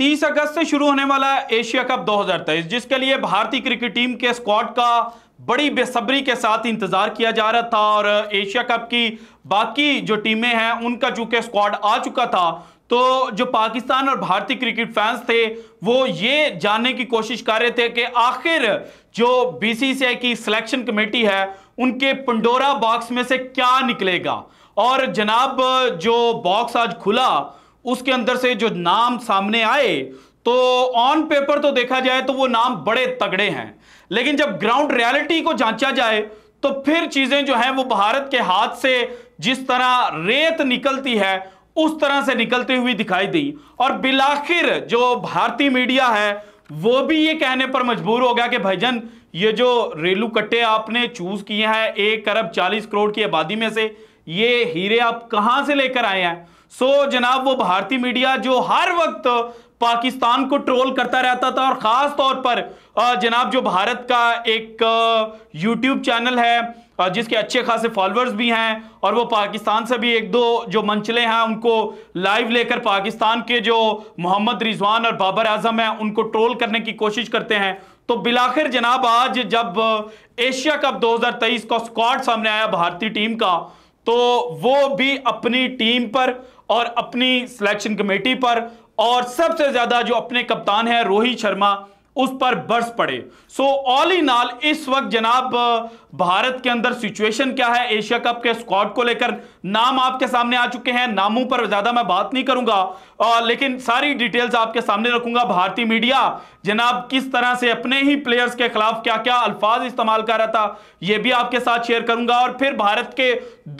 30 अगस्त से शुरू होने वाला एशिया कप 2023 जिसके लिए भारतीय क्रिकेट टीम के स्क्वाड का बड़ी बेसब्री के साथ इंतजार किया जा रहा था और एशिया कप की बाकी जो टीमें हैं उनका चूंकि स्क्वाड आ चुका था तो जो पाकिस्तान और भारतीय क्रिकेट फैंस थे वो ये जानने की कोशिश कर रहे थे कि आखिर जो बीसीसीआई की सिलेक्शन कमेटी है उनके पंडोरा बॉक्स में से क्या निकलेगा और जनाब जो बॉक्स आज खुला उसके अंदर से जो नाम सामने आए तो ऑन पेपर तो देखा जाए तो वो नाम बड़े तगड़े हैं लेकिन जब ग्राउंड रियलिटी को जांचा जाए तो फिर चीजें जो हैं वो भारत के हाथ से जिस तरह रेत निकलती है उस तरह से निकलती हुई दिखाई दी और बिलाखिर जो भारतीय मीडिया है वो भी ये कहने पर मजबूर हो गया कि भाईजन ये जो रेलू कट्टे आपने चूज किए हैं एक अरब चालीस करोड़ की आबादी में से ये हीरे आप कहां से लेकर आए हैं सो जनाब वो भारतीय मीडिया जो हर वक्त पाकिस्तान को ट्रोल करता रहता था और ख़ास तौर पर जनाब जो भारत का एक यूट्यूब चैनल है जिसके अच्छे खासे फॉलोअर्स भी हैं और वो पाकिस्तान से भी एक दो जो मंचले हैं उनको लाइव लेकर पाकिस्तान के जो मोहम्मद रिजवान और बाबर आजम हैं उनको ट्रोल करने की कोशिश करते हैं तो बिलाखिर जनाब आज जब एशिया कप 2023 का स्क्वाड सामने आया भारतीय टीम का तो वो भी अपनी टीम पर और अपनी सिलेक्शन कमेटी पर और सबसे ज्यादा जो अपने कप्तान है रोहित शर्मा उस पर बर्स पड़े सो ऑल इन ऑल इस वक्त जनाब भारत के अंदर सिचुएशन क्या है एशिया कप के स्क्वाड को लेकर नाम आपके सामने आ चुके हैं नामों पर ज्यादा मैं बात नहीं करूंगा आ, लेकिन सारी डिटेल्स आपके सामने रखूंगा भारतीय मीडिया जनाब किस तरह से अपने ही प्लेयर्स के खिलाफ क्या क्या अल्फाज इस्तेमाल कर रहा था यह भी आपके साथ शेयर करूंगा और फिर भारत के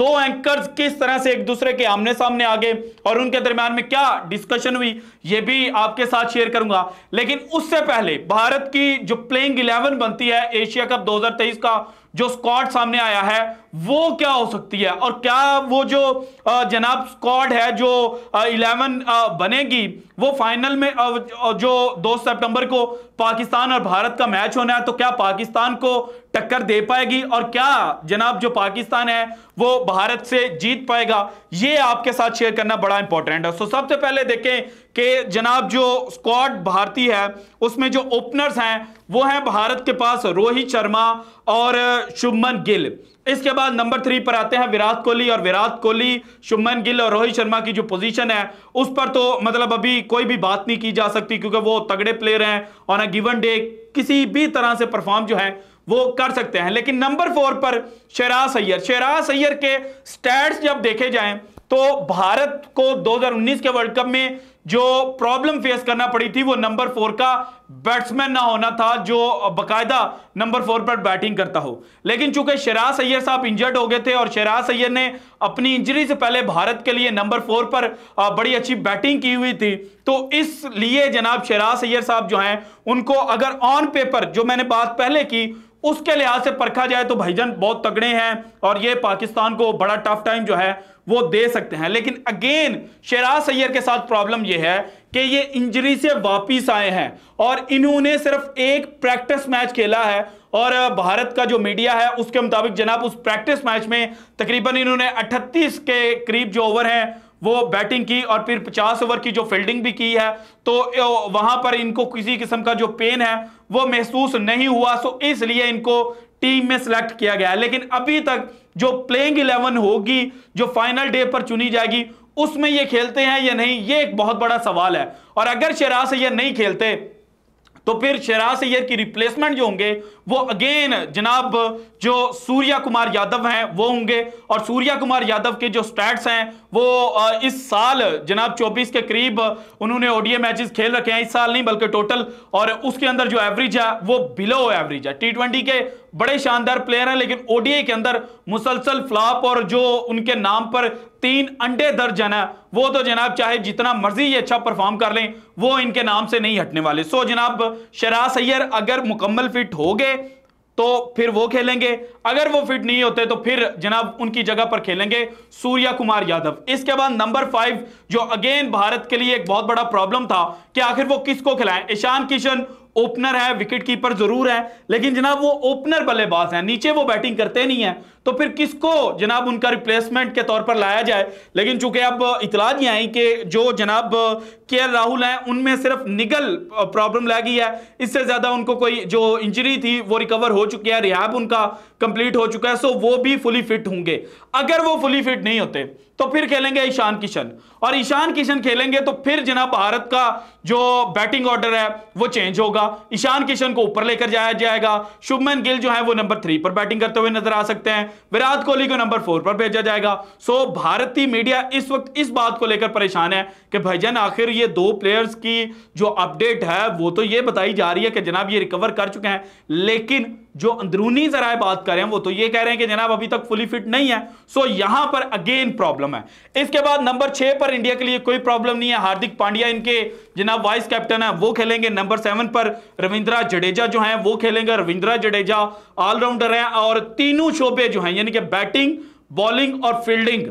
दो एंकर्स किस तरह से एक दूसरे के आमने सामने आ गए और उनके दरमियान में क्या डिस्कशन हुई यह भी आपके साथ शेयर करूंगा लेकिन उससे पहले भारत की जो प्लेइंग इलेवन बनती है एशिया कप 2023 का जो स्क्वाड सामने आया है वो क्या हो सकती है और क्या वो जो जनाब स्क्वाड है जो इलेवन बनेगी वो फाइनल में जो दो सितंबर को पाकिस्तान और भारत का मैच होना है तो क्या पाकिस्तान को टक्कर दे पाएगी और क्या जनाब जो पाकिस्तान है वो भारत से जीत पाएगा ये आपके साथ शेयर करना बड़ा इंपॉर्टेंट है सो सबसे पहले देखें कि जनाब जो स्क्वाड भारतीय है उसमें जो ओपनर्स हैं वो हैं भारत के पास रोहित शर्मा और शुभमन गिल इसके बाद नंबर थ्री पर आते हैं विराट कोहली और विराट कोहली शुभमन गिल और रोहित शर्मा की जो पोजीशन है उस पर तो मतलब अभी कोई भी बात नहीं की जा सकती क्योंकि वो तगड़े प्लेयर हैं ऑन अ गिवन डे किसी भी तरह से परफॉर्म जो है वो कर सकते हैं लेकिन नंबर फोर पर शेराज सैयर शेराज सैयर के स्टैट्स जब देखे जाएं तो भारत को 2019 के वर्ल्ड कप में जो प्रॉब्लम फेस करना पड़ी थी वो नंबर फोर का बैट्समैन ना होना था जो बकायदा नंबर फोर पर बैटिंग करता हो लेकिन चूंकि शराज सैयर साहब इंजर्ड हो गए थे और शराज सैयर ने अपनी इंजरी से पहले भारत के लिए नंबर फोर पर बड़ी अच्छी बैटिंग की हुई थी तो इसलिए जनाब शराज सैयर साहब जो हैं उनको अगर ऑन पेपर जो मैंने बात पहले की उसके लिहाज से परखा जाए तो भाईजान बहुत तगड़े हैं और ये पाकिस्तान को बड़ा टफ टाइम जो है वो दे सकते हैं लेकिन अगेन शेराज सैयर के साथ प्रॉब्लम ये है कि ये इंजरी से वापस आए हैं और इन्होंने सिर्फ एक प्रैक्टिस मैच खेला है और भारत का जो मीडिया है उसके मुताबिक जनाब उस प्रैक्टिस मैच में तकरीबन इन्होंने अठतीस के करीब जो ओवर हैं वो बैटिंग की और फिर 50 ओवर की जो फील्डिंग भी की है तो वहां पर इनको किसी किस्म का जो पेन है वो महसूस नहीं हुआ सो इसलिए इनको टीम में सेलेक्ट किया गया लेकिन अभी तक जो प्लेइंग इलेवन होगी जो फाइनल डे पर चुनी जाएगी उसमें ये खेलते हैं या नहीं ये एक बहुत बड़ा सवाल है और अगर से ये नहीं खेलते तो फिर शहराज सैयद की रिप्लेसमेंट जो होंगे वो अगेन जनाब जो सूर्या कुमार यादव हैं वो होंगे और सूर्या कुमार यादव के जो स्टैट्स हैं वो इस साल जनाब 24 के करीब उन्होंने ओडीए मैचेस खेल रखे हैं इस साल नहीं बल्कि टोटल और उसके अंदर जो एवरेज है वो बिलो एवरेज है टी के बड़े शानदार प्लेयर हैं लेकिन ओडीए के अंदर मुसलसल फ्लॉप और जो उनके नाम पर तीन अंडे दर्ज है वो तो जनाब चाहे जितना मर्जी ये अच्छा परफॉर्म कर लें वो इनके नाम से नहीं हटने वाले सो जनाब शराज सैयर अगर मुकम्मल फिट हो गए तो फिर वो खेलेंगे अगर वो फिट नहीं होते तो फिर जनाब उनकी जगह पर खेलेंगे सूर्या कुमार यादव इसके बाद नंबर फाइव जो अगेन भारत के लिए एक बहुत बड़ा प्रॉब्लम था कि आखिर वो किसको खिलाएं ईशान किशन ओपनर है विकेट कीपर जरूर है लेकिन जनाब वो ओपनर बल्लेबाज है नीचे वो बैटिंग करते नहीं है तो फिर किसको जनाब उनका रिप्लेसमेंट के तौर पर लाया जाए लेकिन चूंकि अब इतला ये आई कि जो जनाब के एल राहुल हैं उनमें सिर्फ निगल प्रॉब्लम लगी है इससे ज़्यादा उनको कोई जो इंजरी थी वो रिकवर हो चुकी है रिहाब उनका कंप्लीट हो चुका है सो वो भी फुली फिट होंगे अगर वो फुली फिट नहीं होते तो फिर खेलेंगे ईशान किशन और ईशान किशन खेलेंगे तो फिर जनाब भारत का जो बैटिंग ऑर्डर है वो चेंज होगा ईशान किशन को ऊपर लेकर जाया जाएगा शुभमन गिल जो है वो नंबर थ्री पर बैटिंग करते हुए नजर आ सकते हैं विराट कोहली को नंबर फोर पर भेजा जाएगा सो भारतीय मीडिया इस वक्त इस बात को लेकर परेशान है कि भाईजान आखिर ये दो प्लेयर्स की जो अपडेट है वो तो ये बताई जा रही है कि जनाब ये रिकवर कर चुके हैं लेकिन जो अंदरूनी जरा बात करें वो तो ये कह रहे हैं कि जनाब अभी तक फुली फिट नहीं है सो यहां पर अगेन प्रॉब्लम है इसके बाद नंबर छह पर इंडिया के लिए कोई प्रॉब्लम नहीं है हार्दिक पांड्या इनके जनाब वाइस कैप्टन है वो खेलेंगे नंबर सेवन पर रविंद्रा जडेजा जो है वो खेलेंगे रविंद्रा जडेजा ऑलराउंडर है और तीनों शोबे जो है यानी कि बैटिंग बॉलिंग और फील्डिंग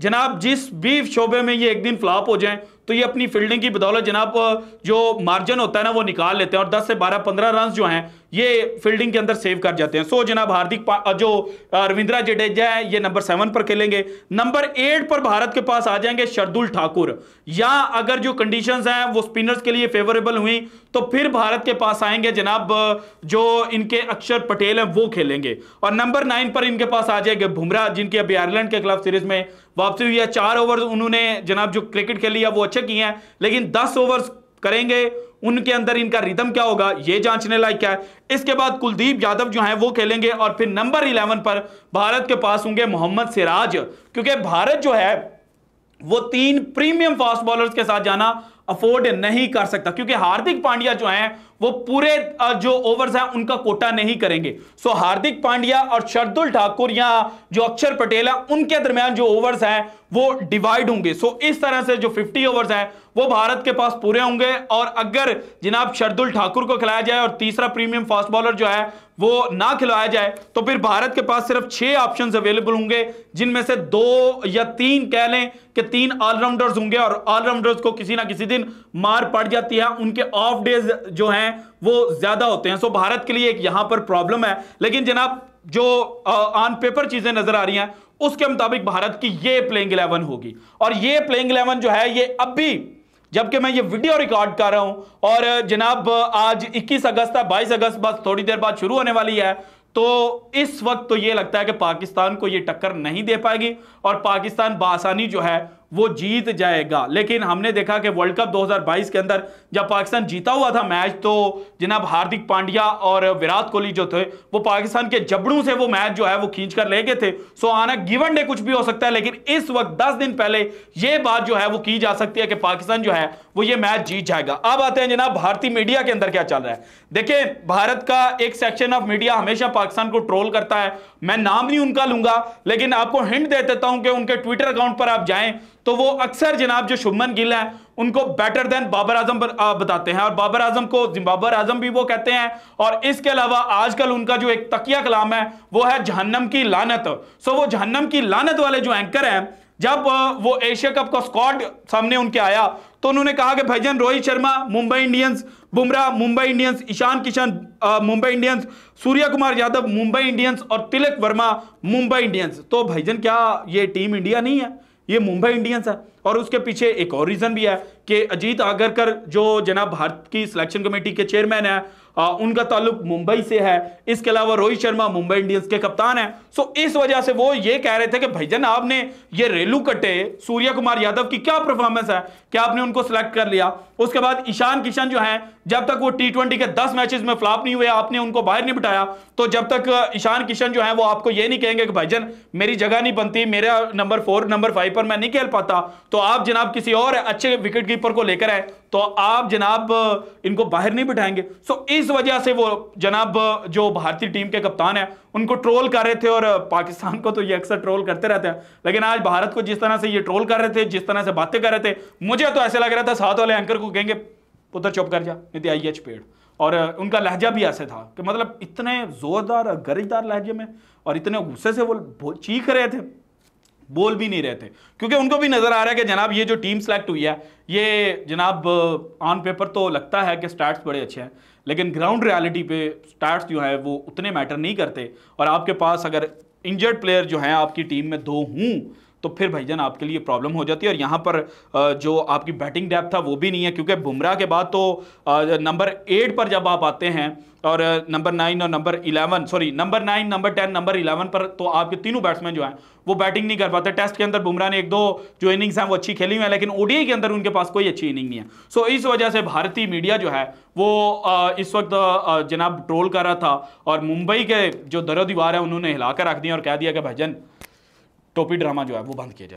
जनाब जिस भी शोबे में ये एक दिन फ्लॉप हो जाए तो ये अपनी फील्डिंग की बदौलत जनाब जो मार्जिन होता है ना वो निकाल लेते हैं और 10 से 12 15 रन जो हैं ये फील्डिंग के अंदर सेव कर जाते हैं सो जनाब हार्दिक जो रविंद्रा जडेजा है ये नंबर सेवन पर खेलेंगे नंबर एट पर भारत के पास आ जाएंगे शर्दुल ठाकुर या अगर जो कंडीशन हैं वो स्पिनर्स के लिए फेवरेबल हुई तो फिर भारत के पास आएंगे जनाब जो इनके अक्षर पटेल हैं वो खेलेंगे और नंबर नाइन पर इनके पास आ जाएंगे बुमराह जिनकी अभी आयरलैंड के खिलाफ सीरीज में वापसी हुई है चार ओवर उन्होंने जनाब जो क्रिकेट खेली है वो अच्छे किए हैं लेकिन दस ओवर करेंगे उनके अंदर इनका रिदम क्या होगा यह जांचने लायक क्या है इसके बाद कुलदीप यादव जो हैं वो खेलेंगे और फिर नंबर इलेवन पर भारत के पास होंगे मोहम्मद सिराज क्योंकि भारत जो है वो तीन प्रीमियम फास्ट बॉलर्स के साथ जाना अफोर्ड नहीं कर सकता क्योंकि हार्दिक पांड्या जो हैं वो पूरे जो ओवर्स हैं उनका कोटा नहीं करेंगे सो हार्दिक पांड्या और शरदुल ठाकुर या जो अक्षर पटेल है उनके दरमियान जो ओवर्स हैं वो डिवाइड होंगे सो इस तरह से जो 50 ओवर्स है वो भारत के पास पूरे होंगे और अगर जनाब शरदुल ठाकुर को खिलाया जाए और तीसरा प्रीमियम फास्ट बॉलर जो है वो ना खिलाया जाए तो फिर भारत के पास सिर्फ छह ऑप्शन अवेलेबल होंगे जिनमें से दो या तीन कह लें कि तीन ऑलराउंडर्स होंगे और ऑलराउंडर्स को किसी ना किसी दिन मार पड़ जाती है उनके ऑफ डेज जो हैं वो ज्यादा होते हैं सो भारत के लिए एक यहां पर प्रॉब्लम है लेकिन जनाब जो ऑन पेपर चीजें नजर आ रही हैं उसके मुताबिक भारत की ये प्लेइंग इलेवन होगी और ये प्लेइंग इलेवन जो है ये अब भी जबकि मैं ये वीडियो रिकॉर्ड कर रहा हूं और जनाब आज 21 अगस्त है 22 अगस्त बस थोड़ी देर बाद शुरू होने वाली है तो इस वक्त तो ये लगता है कि पाकिस्तान को ये टक्कर नहीं दे पाएगी और पाकिस्तान बासानी जो है वो जीत जाएगा लेकिन हमने देखा कि वर्ल्ड कप 2022 के अंदर जब पाकिस्तान जीता हुआ था मैच तो जनाब हार्दिक पांड्या और विराट कोहली जो थे वो पाकिस्तान के जबड़ों से वो मैच जो है वो खींच कर ले गए थे सो आना गिवन डे कुछ भी हो सकता है लेकिन इस वक्त 10 दिन पहले ये बात जो है वो की जा सकती है कि पाकिस्तान जो है वो ये मैच जीत जाएगा अब आते हैं जनाब भारतीय मीडिया के अंदर क्या चल रहा है देखिए भारत का एक सेक्शन ऑफ मीडिया हमेशा पाकिस्तान को ट्रोल करता है मैं नाम नहीं उनका लूंगा लेकिन आपको हिंट दे देता हूं कि उनके ट्विटर अकाउंट पर आप जाए तो वो अक्सर जनाब जो शुभमन गिल है उनको बेटर देन बाबर आजम बताते हैं और बाबर आजम को बाबर आजम भी वो कहते हैं और इसके अलावा आजकल उनका जो एक तकिया कलाम है वो है जहन्नम की लानत सो वो जहन्नम की लानत वाले जो एंकर हैं जब वो एशिया कप का स्कॉड सामने उनके आया तो उन्होंने कहा कि भजन Rohit Sharma Mumbai Indians Bumrah Mumbai Indians Ishan Kishan Mumbai Indians Surya Kumar Yadav Mumbai Indians और तिलक वर्मा मुंबई इंडियंस तो भजन क्या ये टीम इंडिया नहीं है ये मुंबई इंडियंस है और उसके पीछे एक और रीजन भी है कि अजीत आगरकर जो जनाब भारत की सिलेक्शन कमेटी के चेयरमैन है आ, उनका ताल्लुक मुंबई से है इसके अलावा रोहित शर्मा मुंबई इंडियंस के कप्तान है सो इस वजह से वो ये कह रहे थे कि जन आपने ये रेलू कटे सूर्य कुमार यादव की क्या परफॉर्मेंस है क्या आपने उनको सिलेक्ट कर लिया उसके बाद ईशान किशन जो है जब तक वो टी ट्वेंटी के दस मैचेस में फ्लॉप नहीं हुए आपने उनको बाहर नहीं बिठाया तो जब तक ईशान किशन जो है वो आपको ये नहीं कहेंगे कि भाईजन मेरी जगह नहीं बनती मेरा नंबर फोर नंबर फाइव पर मैं नहीं खेल पाता तो आप जनाब किसी और अच्छे विकेट कीपर को लेकर आए तो आप जनाब इनको बाहर नहीं बिठाएंगे सो इस वजह से वो जनाब जो भारतीय टीम के कप्तान है उनको ट्रोल कर रहे थे और पाकिस्तान को तो ये अक्सर ट्रोल करते रहते हैं लेकिन आज भारत को जिस तरह से ये ट्रोल कर रहे थे जिस तरह से बातें कर रहे थे मुझे तो ऐसे लग रहा था साथ वाले एंकर को कहेंगे पुत्र चुप कर जा नहीं तो आई एच पेड़ और उनका लहजा भी ऐसे था कि मतलब इतने जोरदार गरजदार लहजे में और इतने गुस्से से वो चीख रहे थे बोल भी नहीं रहे थे क्योंकि उनको भी नज़र आ रहा है कि जनाब ये जो टीम सेलेक्ट हुई है ये जनाब ऑन uh, पेपर तो लगता है कि स्टार्ट बड़े अच्छे हैं लेकिन ग्राउंड रियलिटी पे स्टार्ट जो है वो उतने मैटर नहीं करते और आपके पास अगर इंजर्ड प्लेयर जो हैं आपकी टीम में दो हूँ तो फिर भाईजन आपके लिए प्रॉब्लम हो जाती है और यहाँ पर जो आपकी बैटिंग डैप था वो भी नहीं है क्योंकि बुमराह के बाद तो नंबर एट पर जब आप आते हैं और नंबर नाइन और number eleven sorry number nine number ten number eleven पर तो आपके तीनों बैट्समैन जो हैं वो बैटिंग नहीं कर पाते टेस्ट के अंदर बुमराह ने एक दो जो इनिंग्स हैं वो अच्छी खेली हुई है लेकिन ओडीआई के अंदर उनके पास कोई अच्छी इनिंग नहीं है सो so, इस वजह से भारतीय मीडिया जो है वो इस वक्त जनाब ट्रोल कर रहा था और मुंबई के जो दरो दीवार है उन्होंने हिलाकर रख दिया और कह दिया कि भाईजन टोपी ड्रामा जो है वो बंद किया जाए